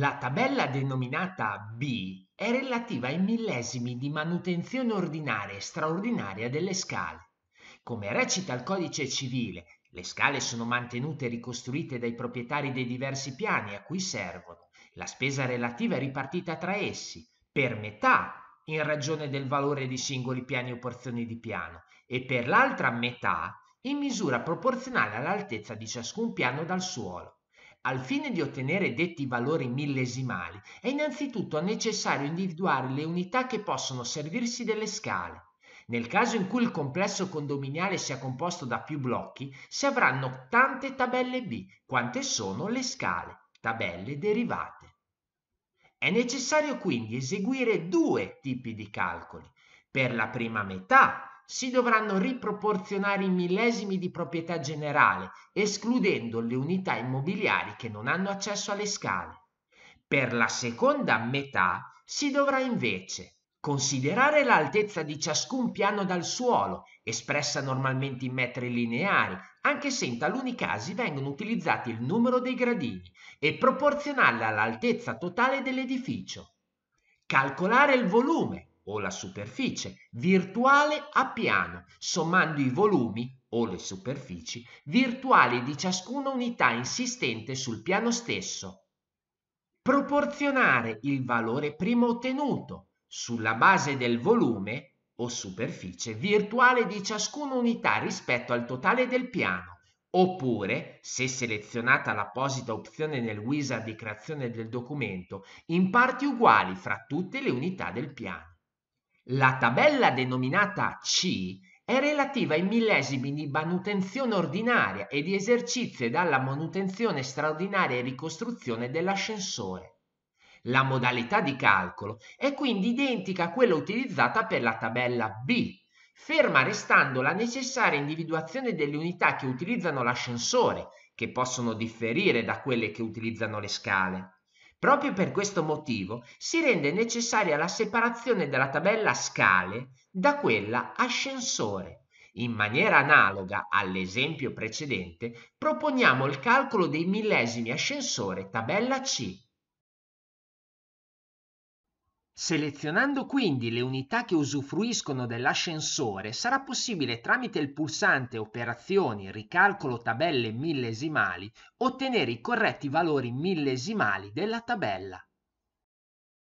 La tabella denominata "B" è relativa ai millesimi di manutenzione ordinaria e straordinaria delle scale. Come recita il codice civile, le scale sono mantenute e ricostruite dai proprietari dei diversi piani a cui servono. La spesa relativa è ripartita tra essi, per metà in ragione del valore di singoli piani o porzioni di piano e per l'altra metà in misura proporzionale all'altezza di ciascun piano dal suolo. Al fine di ottenere detti valori millesimali è innanzitutto necessario individuare le unità che possono servirsi delle scale. Nel caso in cui il complesso condominiale sia composto da più blocchi, si avranno tante tabelle B, quante sono le scale, tabelle derivate. È necessario quindi eseguire due tipi di calcoli. Per la prima metà si dovranno riproporzionare i millesimi di proprietà generale, escludendo le unità immobiliari che non hanno accesso alle scale. Per la seconda metà si dovrà invece considerare l'altezza di ciascun piano dal suolo, espressa normalmente in metri lineari, anche se in taluni casi vengono utilizzati il numero dei gradini, e proporzionarla all'altezza totale dell'edificio. Calcolare il volume, o la superficie virtuale a piano, sommando i volumi o le superfici virtuali di ciascuna unità insistente sul piano stesso. Proporzionare il valore primo ottenuto sulla base del volume o superficie virtuale di ciascuna unità rispetto al totale del piano. Oppure, se selezionata l'apposita opzione nel wizard di creazione del documento, in parti uguali fra tutte le unità del piano. La tabella denominata C è relativa ai millesimi di manutenzione ordinaria e di esercizio dalla manutenzione straordinaria e ricostruzione dell'ascensore. La modalità di calcolo è quindi identica a quella utilizzata per la tabella B, ferma restando la necessaria individuazione delle unità che utilizzano l'ascensore, che possono differire da quelle che utilizzano le scale. Proprio per questo motivo si rende necessaria la separazione della tabella scale da quella ascensore. In maniera analoga all'esempio precedente, proponiamo il calcolo dei millesimi ascensore tabella C. Selezionando quindi le unità che usufruiscono dell'ascensore sarà possibile tramite il pulsante Operazioni Ricalcolo tabelle millesimali ottenere i corretti valori millesimali della tabella.